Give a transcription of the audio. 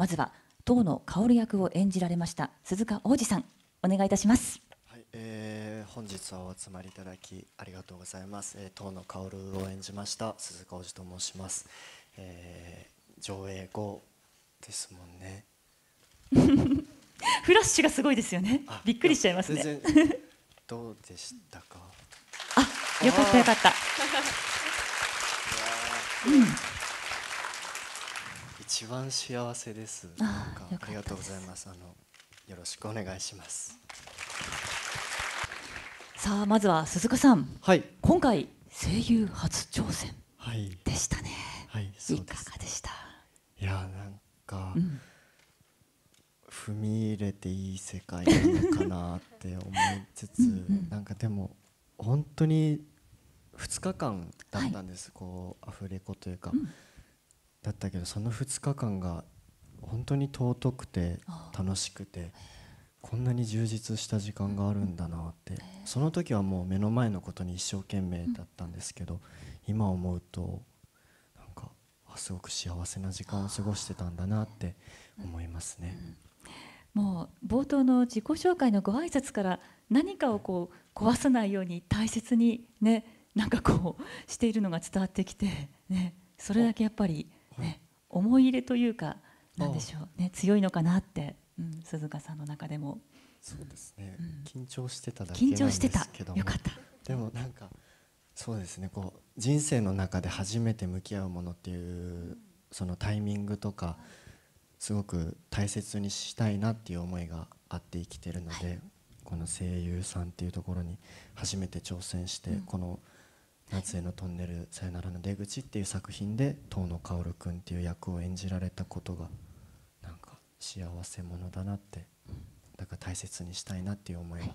まずは党のる役を演じられました鈴鹿王子さんお願いいたします、はいえー、本日はお集まりいただきありがとうございます、えー、党のるを演じました鈴鹿王子と申します、えー、上映後ですもんね フラッシュがすごいですよねびっくりしちゃいますねどうでしたかあよかったよかった うん一番幸せです。なんかありがとうございます。あのよろしくお願いします。さあまずは鈴鹿さん。はい。今回声優初挑戦でしたね。はい。はい、いかがでした。いやなんか、うん、踏み入れていい世界なのかなって思いつつ、うんうん、なんかでも本当に二日間だったんです、はい、こうアフレコというか。うんだったけどその2日間が本当に尊くて楽しくてこんなに充実した時間があるんだなってその時はもう目の前のことに一生懸命だったんですけど今思うとなんかすごく幸せな時間を過ごしてたんだなって思いますね。もう冒頭の自己紹介のご挨拶から何かをこう壊さないように大切にねなんかこうしているのが伝わってきてねそれだけやっぱりね、思い入れというかなんでしょうね強いのかなって、うん、鈴鹿さんの中でもそうですね、うん、緊張してただけなんですけどかったでもなんかそうですねこう人生の中で初めて向き合うものっていうそのタイミングとかすごく大切にしたいなっていう思いがあって生きてるので、はい、この声優さんっていうところに初めて挑戦して、うん、この「夏へのトンネルさよならの出口っていう作品で遠野薫君っていう役を演じられたことがなんか幸せ者だなってだから大切にしたいなっていう思いは